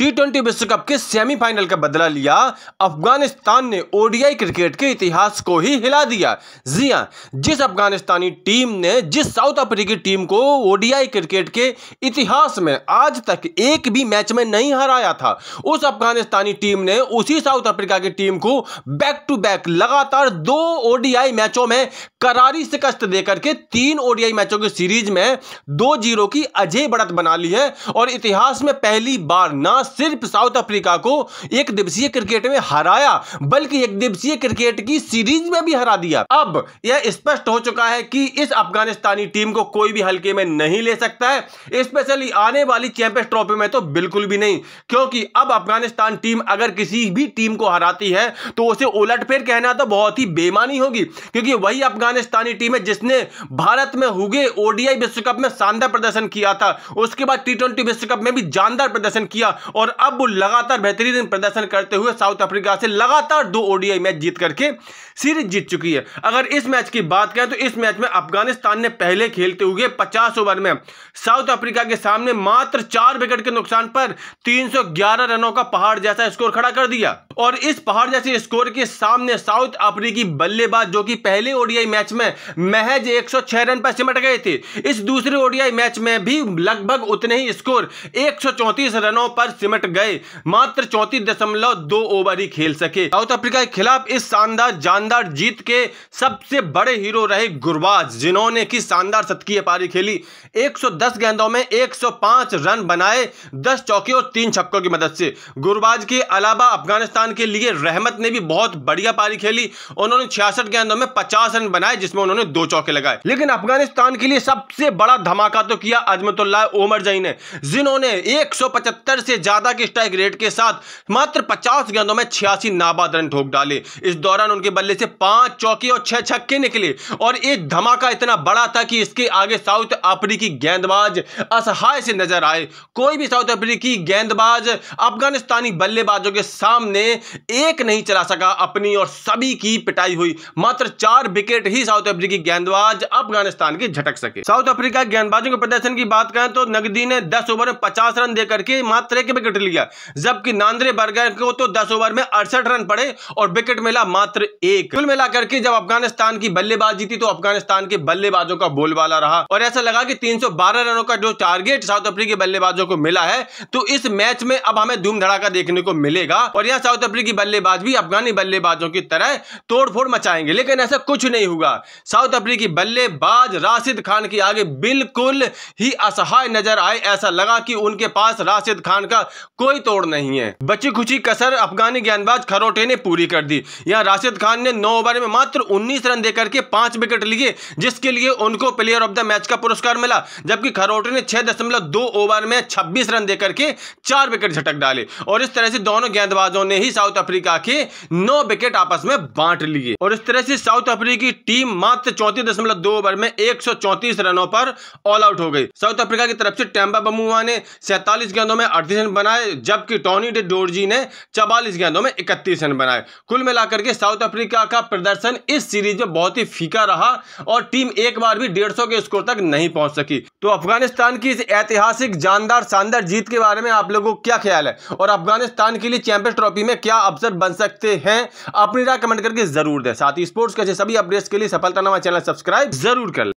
T twenty विश्व cup के semifinal का बदला लिया अफगानिस्तान ने ओडीआई क्रिकेट के इतिहास को ही हिला दिया जी हाँ जिस अफगानिस्तानी टीम ने जिस साउथ अफ्रीकी टीम को ओडीआई क्रिकेट के इतिहास में आज तक एक भी मैच में नहीं हराया था उस अफगानिस्तानी टीम ने उसी साउथ अफ्रीका की टीम को बैक टू बैक लगातार दो ओडीआई मैचों में करारी शिकस्त देकर के तीन ओडीआई मैचों की सीरीज में दो जीरो की अजय बढ़त बना ली है और इतिहास में पहली बार ना सिर्फ साउथ अफ्रीका को एक दिवसीय क्रिकेट में हराया बल्कि एक दिवसीय क्रिकेट की सीरीज में भी हरा दिया अब यह स्पष्ट हो चुका है कि इस अफगानिस्तानी टीम को कोई भी हल्के में नहीं ले सकता है स्पेशली आने वाली चैंपियंस ट्रॉफी में तो बिल्कुल भी नहीं क्योंकि अब अफगानिस्तान टीम अगर किसी भी टीम को हराती है तो उसे उलटफेर कहना तो बहुत ही बेमानी होगी क्योंकि वही अफगानिस्तानी टीम है जिसने भारत में हुए ओडीआई विश्व कप में शानदार प्रदर्शन किया था उसके बाद टी ट्वेंटी विश्व कप में भी जानदार प्रदर्शन किया और अब लगातार बेहतरीन प्रदर्शन करते हुए साउथ अफ्रीका से लगातार दो ओडीआई मैच जीत करके सीरीज जीत चुकी है अगर इस मैच की बात करें तो इस मैच में अफगानिस्तान ने पहले खेलते हुए पचास ओवर में साउथ अफ्रीका के सामने मात्र चार विकेट के नुकसान पर 311 रनों का पहाड़ जैसा स्कोर खड़ा कर दिया और इस पहाड़ जैसे स्कोर के सामने साउथ अफ्रीकी बल्लेबाज जो कि पहले ओडीआई मैच में महज 106 रन पर सिमट गए थे इस दूसरे ओडीआई मैच में भी लगभग उतने ही स्कोर एक रनों पर सिमट गए मात्र चौंतीस ओवर ही खेल सके साउथ अफ्रीका के खिलाफ इस शानदार जानदार जीत के सबसे बड़े हीरो रहे गुरबाज जिन्होंने की शानदार शतकीय पारी खेली 110 गेंदों में 105 रन बनाए 10 चौके और तीन छक्कों की मदद से गुरबाज के अलावा अफगानिस्तान पाकिस्तान के लिए रहमत ने भी बहुत बढ़िया पारी खेली उन्होंने छियासठ गेंदों में पचास रन बनाए जिसमें उन्होंने दो चौके लगाए लेकिन अफगानिस्तान के लिए सबसे बड़ा धमाका तो किया अजमतुल्ला ओमर जई ने जिन्होंने एक से ज्यादा के स्ट्राइक रेट के साथ मात्र पचास गेंदों में छियासी नाबाद रन ठोक डाले इस दौरान उनके बल्ले से पांच चौके और छह छक्के निकले और एक धमाका इतना बड़ा था कि इसके आगे साउथ अफ्रीकी गेंदबाज असहाय से नजर आए कोई भी साउथ अफ्रीकी गेंदबाज अफगानिस्तानी बल्लेबाजों के सामने एक नहीं चला सका अपनी और सभी की पिटाई हुई मात्र चार विकेट ही साउथ अफ्रीकी गेंदबाज अफगानिस्तान के झटक सके साउथ अफ्रीका गेंदबाजों के प्रदर्शन की बात करें तो नगदी ने दस ओवर में पचास रन देकर के मात्र एक विकेट लिया जबकि नांद्रे बर्गर को तो दस ओवर में अड़सठ रन पड़े और विकेट मिला मात्र एक कुल मिला करके जब अफगानिस्तान की बल्लेबाजी थी तो अफगानिस्तान के बल्लेबाजों का बोलबाला रहा और ऐसा लगा कि 312 रनों का जो टारगेट साउथ अफ्रीकी बल्लेबाजों को मिला है तो इस मैच में अब हमें धूमधड़ाका देखने को मिलेगा और यहाँ साउथ अफ्रीकी बल्लेबाज भी अफगानी बल्लेबाजों की तरह तोड़फोड़ मचाएंगे लेकिन ऐसा कुछ नहीं हुआ साउथ अफ्रीकी बल्लेबाज राशिद खान के आगे बिल्कुल ही असहाय नजर आए ऐसा लगा कि उनके पास राशिद खान का कोई तोड़ नहीं है बची खुची कसर अफगानी गेंदबाज खरोटे ने पूरी कर दी यहाँ राशिद खान ने नौ ओवर में मात्र उन्नीस रन देकर के पांच विकेट लिए जिसके लिए उनको प्लेयर ऑफ द मैच का पुरस्कार मिला जबकि खरोटे ने छह दशमलव दो ओवर में छब्बीस रन देकर के चार विकेट झटक डाले और इस तरह से दोनों गेंदबाजों ने ही भी साउथ अफ्रीका के नौ विकेट आपस में बांट लिए और इस तरह से साउथ अफ्रीकी टीम मात्र चौतीस दशमलव दो ओवर में एक रनों पर ऑल आउट हो गई साउथ अफ्रीका की तरफ से टेम्बा बमुआ ने सैतालीस गेंदों में अड़तीस रन बनाए जबकि टॉनी डे डोरजी ने चवालीस गेंदों में इकतीस रन बनाए कुल मिलाकर के साउथ अफ्रीका का प्रदर्शन इस सीरीज में बहुत ही फीका रहा और टीम एक बार भी डेढ़ के स्कोर तक नहीं पहुंच सकी तो अफगानिस्तान की इस ऐतिहासिक जानदार शानदार जीत के बारे में आप लोगों को क्या ख्याल है और अफगानिस्तान के लिए चैंपियंस ट्रॉफी में क्या अवसर बन सकते हैं अपनी राय कमेंट करके जरूर दें साथ ही स्पोर्ट्स के सभी अपडेट्स के लिए सफलता नामा चैनल सब्सक्राइब जरूर कर